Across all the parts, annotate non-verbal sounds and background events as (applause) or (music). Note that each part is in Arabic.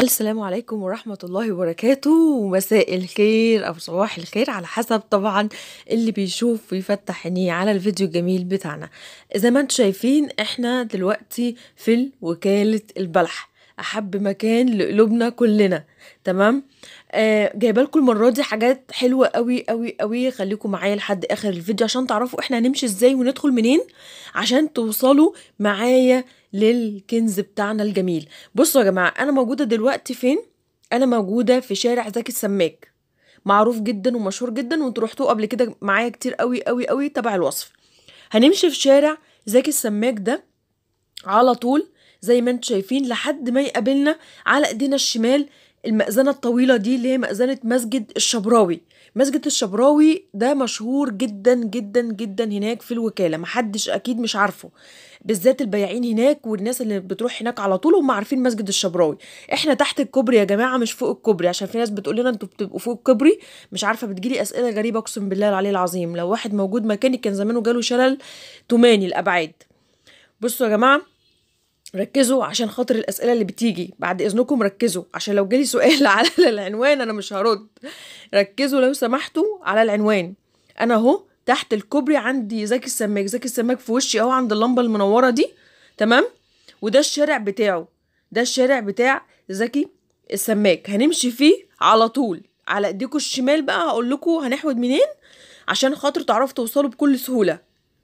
السلام عليكم ورحمة الله وبركاته ومساء الخير أو صباح الخير على حسب طبعا اللي بيشوف ويفتح عينيه على الفيديو الجميل بتاعنا زي ما انتم شايفين احنا دلوقتي في وكالة البلح احب مكان لقلوبنا كلنا تمام آه جايبه لكم المره دي حاجات حلوه قوي قوي قوي خليكم معايا لحد اخر الفيديو عشان تعرفوا احنا هنمشي ازاي وندخل منين عشان توصلوا معايا للكنز بتاعنا الجميل بصوا يا جماعه انا موجوده دلوقتي فين انا موجوده في شارع زكي السماك معروف جدا ومشهور جدا وانتوا رحتوه قبل كده معايا كتير قوي قوي قوي تبع الوصف هنمشي في شارع زكي السماك ده على طول زي ما انتم شايفين لحد ما يقابلنا على ايدينا الشمال المأذنة الطويلة دي اللي هي مأذنة مسجد الشبراوي مسجد الشبراوي ده مشهور جدا جدا جدا هناك في الوكالة محدش أكيد مش عارفه بالذات البياعين هناك والناس اللي بتروح هناك على طول هم عارفين مسجد الشبراوي احنا تحت الكوبري يا جماعة مش فوق الكوبري عشان في ناس بتقول لنا انتوا بتبقوا فوق الكوبري مش عارفة بتجيلي أسئلة غريبة أقسم بالله العلي العظيم لو واحد موجود مكاني كان زمانه جاله شلل تماني الأبعاد بصوا يا جماعة ركزوا عشان خاطر الأسئلة اللي بتيجي بعد إذنكم ركزوا عشان لو جالي سؤال (laughs) على العنوان أنا مش هرد ركزوا لو سمحتوا على العنوان أنا أهو تحت الكوبري عندي زكي السماك زكي السماك في وشي أهو عند اللمبة المنورة دي تمام وده الشارع بتاعه ده الشارع بتاع زكي السماك هنمشي فيه على طول على ايديكم الشمال بقى هقول لكم هنحود منين عشان خاطر تعرفوا توصلوا بكل سهوله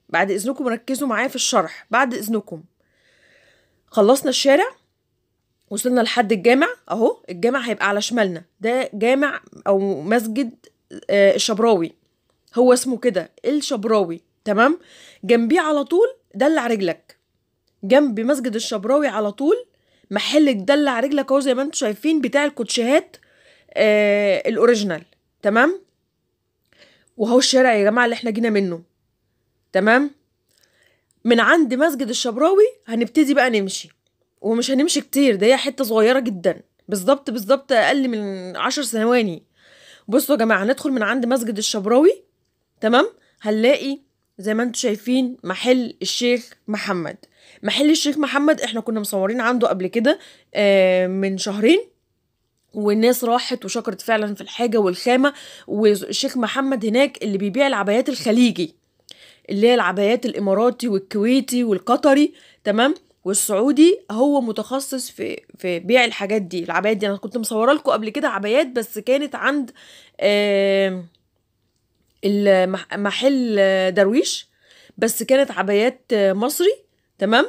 بعد اذنكم ركزوا معايا في الشرح بعد اذنكم خلصنا الشارع وصلنا لحد الجامع اهو الجامع هيبقى على شمالنا ده جامع او مسجد آه الشبراوي هو اسمه كده الشبراوي تمام جنبيه على طول دلع رجلك جنب مسجد الشبراوي على طول محل دلع رجلك اهو زي ما انتم شايفين بتاع الكوتشيهات آه الاوريجينال تمام وهو الشارع يا جماعه اللي احنا جينا منه تمام من عند مسجد الشبراوي هنبتدي بقى نمشي ومش هنمشي كتير ده هي حته صغيره جدا بالظبط بالظبط اقل من عشر ثواني بصوا يا جماعه هندخل من عند مسجد الشبراوي تمام هنلاقي زي ما انتم شايفين محل الشيخ محمد محل الشيخ محمد احنا كنا مصورين عنده قبل كده آه، من شهرين والناس راحت وشكرت فعلا في الحاجه والخامه والشيخ محمد هناك اللي بيبيع العبايات الخليجي اللي هي العبايات الاماراتي والكويتي والقطري تمام والسعودي هو متخصص في في بيع الحاجات دي العبايات دي انا كنت مصوره لكم قبل كده عبايات بس كانت عند محل درويش بس كانت عبايات مصري تمام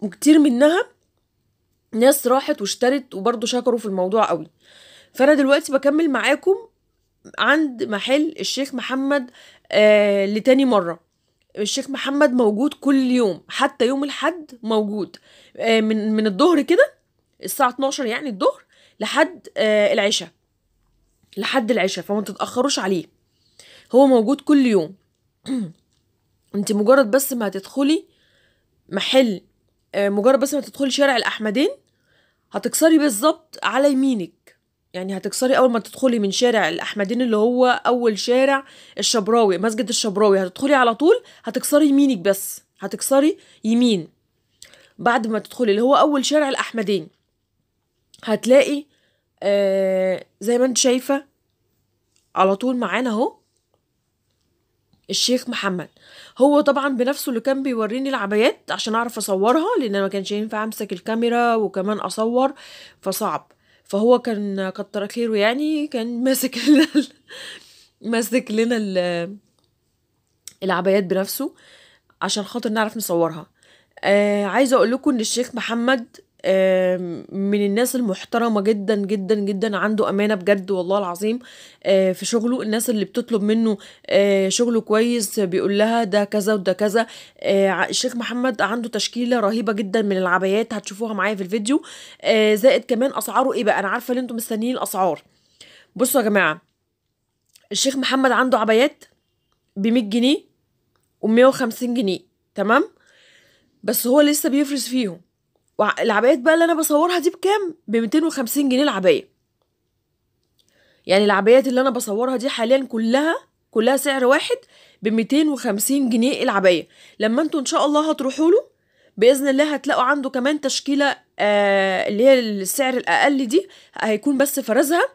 وكتير منها ناس راحت واشترت وبرضه شكروا في الموضوع قوي فانا دلوقتي بكمل معاكم عند محل الشيخ محمد آه لتاني مرة الشيخ محمد موجود كل يوم حتى يوم الحد موجود آه من من الظهر كده الساعة 12 يعني الظهر لحد آه العشاء لحد العشاء فما تتأخروش عليه هو موجود كل يوم (clears throat) انت مجرد بس ما هتدخلي محل آه، مجرد بس ما تدخلي شارع الأحمدين هتكسري بالظبط على يمينك يعني هتكسري اول ما تدخلي من شارع الاحمدين اللي هو اول شارع الشبراوي مسجد الشبراوي هتدخلي على طول هتكسري يمينك بس هتكسري يمين بعد ما تدخلي اللي هو اول شارع الاحمدين هتلاقي آه زي ما انت شايفه على طول معانا اهو الشيخ محمد هو طبعا بنفسه اللي كان بيوريني العبايات عشان اعرف اصورها لان ما كانش ينفع امسك الكاميرا وكمان اصور فصعب فهو كان كتر خيره يعني كان ماسك (laughs) لنا ماسك لنا العبايات بنفسه عشان خاطر نعرف نصورها آه عايزه اقول لكم ان الشيخ محمد من الناس المحترمة جدا جدا جدا عنده أمانة بجد والله العظيم آه، في شغله الناس اللي بتطلب منه آه، شغله كويس بيقول لها ده كذا وده كذا آه، الشيخ محمد عنده تشكيلة رهيبة جدا من العبايات هتشوفوها معايا في الفيديو زائد كمان أسعاره إيه بقى أنا عارفة إن أنتم مستنيين الأسعار بصوا يا جماعة الشيخ محمد عنده عبايات بمية جنيه ومية وخمسين جنيه تمام بس هو لسه بيفرز فيهم والعبايات بقى اللي انا بصورها دي بكام ب 250 جنيه العبايه يعني العبايات اللي انا بصورها دي حاليا كلها كلها سعر واحد ب 250 جنيه العبايه لما انتوا ان شاء الله هتروحوا له باذن الله هتلاقوا عنده كمان تشكيله آه اللي هي السعر الاقل دي هيكون بس فرزها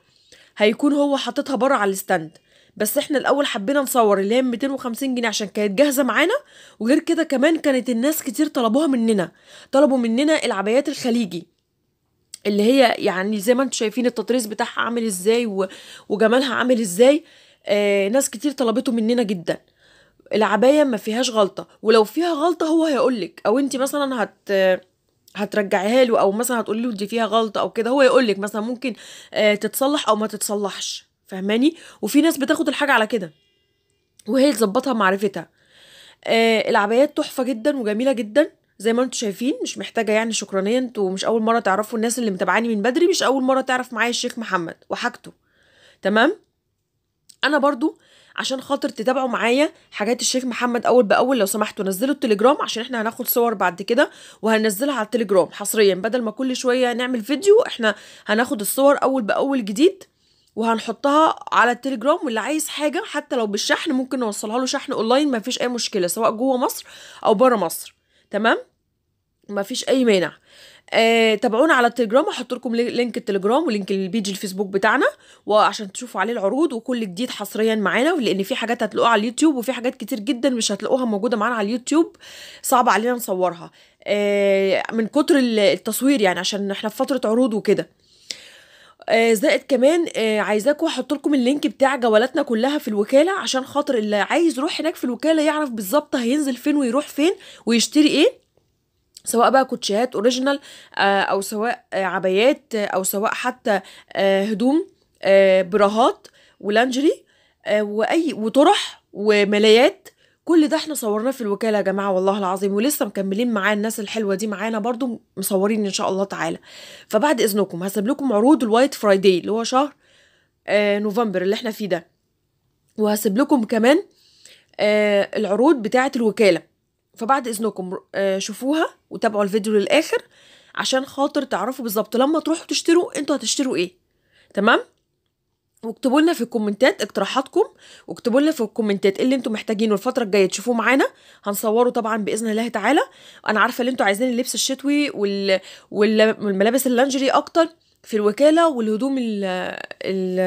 هيكون هو حاططها بره على الستاند بس احنا الاول حبينا نصور اللي هي 250 جنيه عشان كانت جاهزه معانا وغير كده كمان كانت الناس كتير طلبوها مننا طلبوا مننا العبايات الخليجي اللي هي يعني زي ما انتم شايفين التطريز بتاعها عامل ازاي وجمالها عامل ازاي آه ناس كتير طلبته مننا جدا العبايه ما فيهاش غلطه ولو فيها غلطه هو هيقولك او انت مثلا هت هترجعيها له او مثلا هتقولي له دي فيها غلطه او كده هو يقولك مثلا ممكن آه تتصلح او ما تتصلحش فهماني وفي ناس بتاخد الحاجه على كده وهي تظبطها معرفتها آه العبايات تحفه جدا وجميله جدا زي ما انتم شايفين مش محتاجه يعني شكرانيه انتوا مش اول مره تعرفوا الناس اللي متابعاني من بدري مش اول مره تعرف معايا الشيخ محمد وحاجته تمام انا برضو عشان خاطر تتابعوا معايا حاجات الشيخ محمد اول باول لو سمحتوا نزلوا التليجرام عشان احنا هناخد صور بعد كده وهنزلها على التليجرام حصريا بدل ما كل شويه نعمل فيديو احنا هناخد الصور اول باول جديد وهنحطها على التليجرام واللي عايز حاجه حتى لو بالشحن ممكن نوصلها له شحن اونلاين مفيش اي مشكله سواء جوه مصر او بره مصر تمام مفيش اي مانع آه، تابعونا على التليجرام هحط لكم لينك التليجرام ولينك البيج الفيسبوك بتاعنا وعشان تشوفوا عليه العروض وكل جديد حصريا معانا لان في حاجات هتلاقوها على اليوتيوب وفي حاجات كتير جدا مش هتلاقوها موجوده معانا على اليوتيوب صعب علينا نصورها آه، من كتر التصوير يعني عشان احنا في فتره عروض وكده آه، زائد كمان آه، عايزاكم احط لكم اللينك بتاع جولاتنا كلها في الوكاله عشان خاطر اللي عايز يروح هناك في الوكاله يعرف بالظبط هينزل فين ويروح فين ويشتري ايه سواء بقى كوتشيهات اوريجينال آه، او سواء عبايات او سواء حتى هدوم براهات ولانجري واي وطرح وملايات كل ده احنا صورناه في الوكاله يا جماعه والله العظيم ولسه مكملين معاه الناس الحلوه دي معانا برضو مصورين ان شاء الله تعالى فبعد اذنكم هسيب لكم عروض الوايت فرايداي اللي هو شهر آه نوفمبر اللي احنا فيه ده وهسيب لكم كمان آه العروض بتاعه الوكاله فبعد اذنكم آه شوفوها وتابعوا الفيديو للاخر عشان خاطر تعرفوا بالظبط لما تروحوا تشتروا انتوا هتشتروا ايه تمام واكتبوا لنا في الكومنتات اقتراحاتكم واكتبوا لنا في الكومنتات إيه اللي انتم محتاجينه الفتره الجايه تشوفوه معانا هنصوره طبعا باذن الله تعالى انا عارفه اللي انتم عايزين اللبس الشتوي وال... والملابس اللانجري اكتر في الوكاله والهدوم ال ال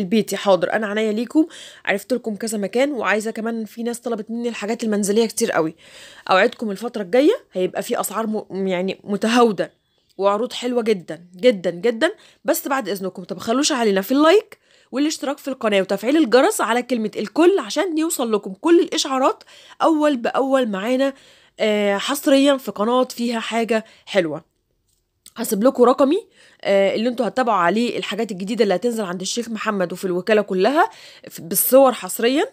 البيتي حاضر انا عينيا ليكم عرفت لكم كذا مكان وعايزه كمان في ناس طلبت مني الحاجات المنزليه كتير قوي اوعدكم الفتره الجايه هيبقى في اسعار م يعني متهاوده وعروض حلوه جدا جدا جدا بس بعد اذنكم طب خلوش علينا في اللايك والاشتراك في القناة وتفعيل الجرس على كلمة الكل عشان يوصل لكم كل الإشعارات أول بأول معانا آه، حصريا في قناة فيها حاجة حلوة هسيب لكم رقمي آه، اللي انتوا هتتابعوا عليه الحاجات الجديده اللي هتنزل عند الشيخ محمد وفي الوكاله كلها بالصور حصريا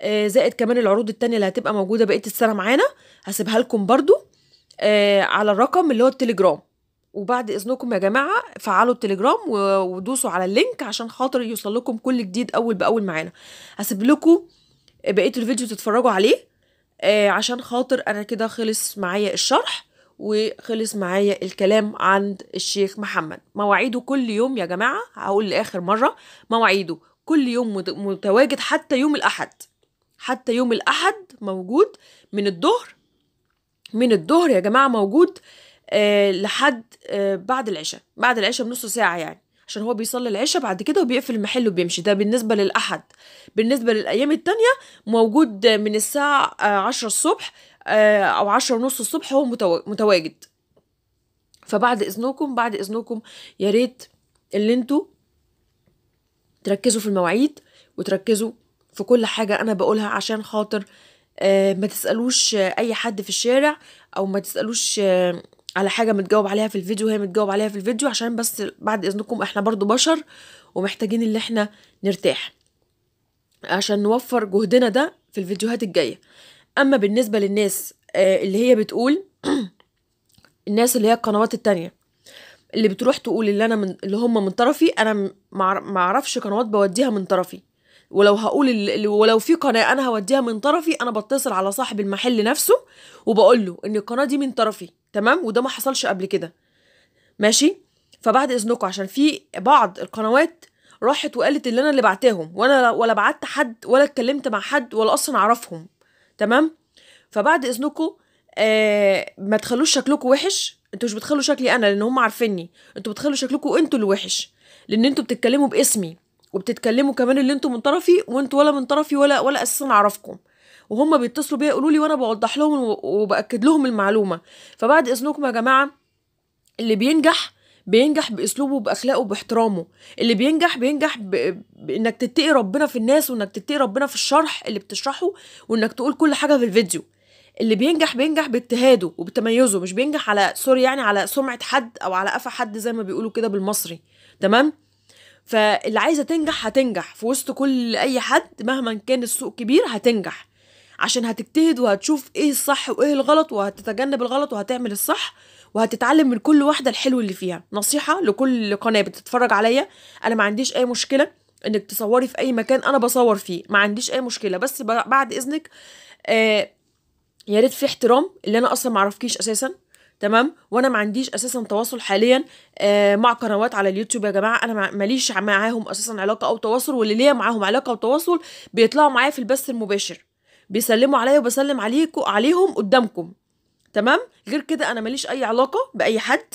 آه، زائد كمان العروض التانية اللي هتبقى موجوده بقيه السنه معانا هسيبها لكم برده على الرقم اللي هو التليجرام وبعد اذنكم يا جماعه فعلوا التليجرام ودوسوا على اللينك عشان خاطر يوصل لكم كل جديد اول باول معانا هسيب لكم بقيه الفيديو تتفرجوا عليه آه عشان خاطر انا كده خلص معايا الشرح وخلص معايا الكلام عند الشيخ محمد مواعيده كل يوم يا جماعه هقول لاخر مره مواعيده كل يوم متواجد حتى يوم الاحد حتى يوم الاحد موجود من الظهر من الظهر يا جماعه موجود آه، لحد آه، بعد العشاء بعد العشاء بنص ساعه يعني عشان هو بيصلي العشاء بعد كده وبيقفل المحل وبيمشي ده بالنسبة للأحد بالنسبة للأيام التانية موجود من الساعة آه، عشرة الصبح أو عشرة ونص الصبح هو متواجد فبعد إذنكم بعد إذنكم يا ريت اللي انتوا تركزوا في المواعيد وتركزوا في كل حاجة أنا بقولها عشان خاطر ما تسألوش أي حد في الشارع أو ما تسألوش على حاجة متجاوب عليها في الفيديو هي متجاوب عليها في الفيديو عشان بس بعد إذنكم إحنا برضو بشر ومحتاجين اللي إحنا نرتاح عشان نوفر جهدنا ده في الفيديوهات الجاية أما بالنسبة للناس آه، اللي هي بتقول (clears throat) الناس اللي هي القنوات التانية اللي بتروح تقول اللي انا من اللي هم من طرفي انا ما اعرفش قنوات بوديها من طرفي ولو هقول ولو في قناه انا هوديها من طرفي انا بتصل على صاحب المحل نفسه وبقول له ان القناه دي من طرفي تمام وده ما حصلش قبل كده ماشي فبعد اذنكم عشان في بعض القنوات راحت وقالت اللي انا اللي بعتاهم وانا ولا بعت حد ولا اتكلمت مع حد ولا اصلا اعرفهم تمام فبعد اذنكم آه ما تخلوش شكلكم وحش انتوا مش بتخلوا شكلي انا لان هم عارفيني انتوا بتخلوا شكلكم انتوا اللي وحش لان انتوا بتتكلموا باسمي وبتتكلموا كمان اللي انتوا من طرفي وانتوا ولا من طرفي ولا ولا اساسا اعرفكم وهم بيتصلوا بيا يقولوا لي وانا بوضح لهم وباكد لهم المعلومه فبعد اذنكم يا جماعه اللي بينجح بينجح باسلوبه باخلاقه باحترامه اللي بينجح بينجح ب... بانك تتقي ربنا في الناس وانك تتقي ربنا في الشرح اللي بتشرحه وانك تقول كل حاجه في الفيديو اللي بينجح بينجح باجتهاده وبتميزه مش بينجح على سوري يعني على سمعه حد او على قفا حد زي ما بيقولوا كده بالمصري تمام فاللي عايزه تنجح هتنجح في وسط كل اي حد مهما كان السوق كبير هتنجح عشان هتجتهد وهتشوف ايه الصح وايه الغلط وهتتجنب الغلط وهتعمل الصح وهتتعلم من كل واحده الحلو اللي فيها نصيحه لكل قناه بتتفرج عليا انا ما عنديش اي مشكله انك تصوري في اي مكان انا بصور فيه ما عنديش اي مشكله بس بعد اذنك آه يا ريت في احترام اللي انا اصلا ما اعرفكيش اساسا تمام وانا ما عنديش اساسا تواصل حاليا آه مع قنوات على اليوتيوب يا جماعه انا ماليش معاهم اساسا علاقه او تواصل واللي ليا معاهم علاقه وتواصل بيطلعوا معايا في البث المباشر بيسلموا عليا وبسلم عليكم عليهم قدامكم تمام غير كده انا ماليش اي علاقه باي حد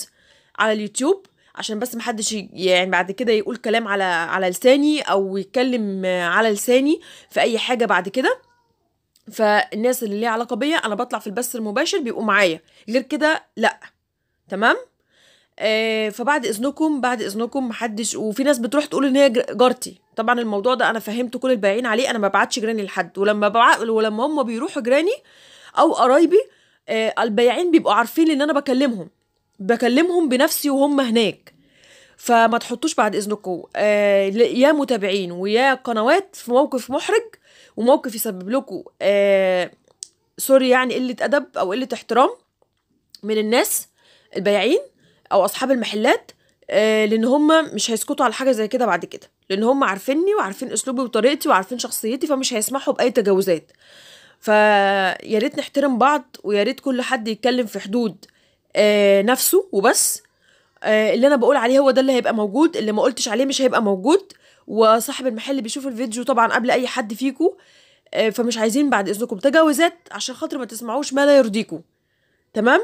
على اليوتيوب عشان بس محدش يعني بعد كده يقول كلام على على لساني او يتكلم على لساني في اي حاجه بعد كده فالناس اللي ليها علاقه بيا انا بطلع في البث المباشر بيبقوا معايا غير كده لا تمام آه، فبعد اذنكم بعد اذنكم محدش وفي ناس بتروح تقول ان هي جارتي طبعا الموضوع ده انا فهمت كل البايعين عليه انا ما بعتش جيراني لحد ولما ببع... ولما هم بيروحوا جيراني او قرايبي آه، البياعين بيبقوا عارفين ان انا بكلمهم بكلمهم بنفسي وهم هناك فما تحطوش بعد اذنكم آه، يا متابعين ويا قنوات في موقف محرج وموقف يسبب لكم سوري يعني قله ادب او قله احترام من الناس البياعين او اصحاب المحلات آه، لان هم مش هيسكتوا على حاجه زي كده بعد كده لان هم عارفيني وعارفين اسلوبي وطريقتي وعارفين شخصيتي فمش هيسمحوا باي تجاوزات فيا ريت نحترم بعض ويا ريت كل حد يتكلم في حدود آه، نفسه وبس آه، اللي انا بقول عليه هو ده اللي هيبقى موجود اللي ما قلتش عليه مش هيبقى موجود وصاحب المحل بيشوف الفيديو طبعا قبل اي حد فيكو فمش عايزين بعد اذنكم تجاوزات عشان خاطر ما تسمعوش ما لا يرضيكم تمام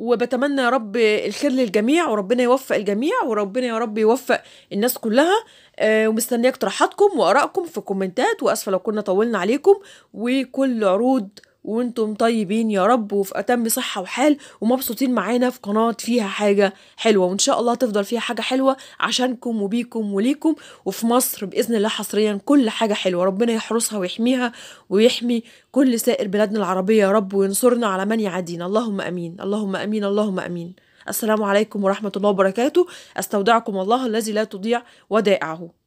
وبتمنى يا رب الخير للجميع وربنا يوفق الجميع وربنا يا رب يوفق الناس كلها آه، ومستنيه اقتراحاتكم وارائكم في الكومنتات واسفه لو كنا طولنا عليكم وكل عروض وانتم طيبين يا رب وفي اتم صحه وحال ومبسوطين معانا في قناه فيها حاجه حلوه وان شاء الله تفضل فيها حاجه حلوه عشانكم وبيكم وليكم وفي مصر باذن الله حصريا كل حاجه حلوه ربنا يحرسها ويحميها ويحمي كل سائر بلادنا العربيه يا رب وينصرنا على من يعادينا اللهم امين اللهم امين اللهم امين السلام عليكم ورحمه الله وبركاته استودعكم الله الذي لا تضيع ودائعه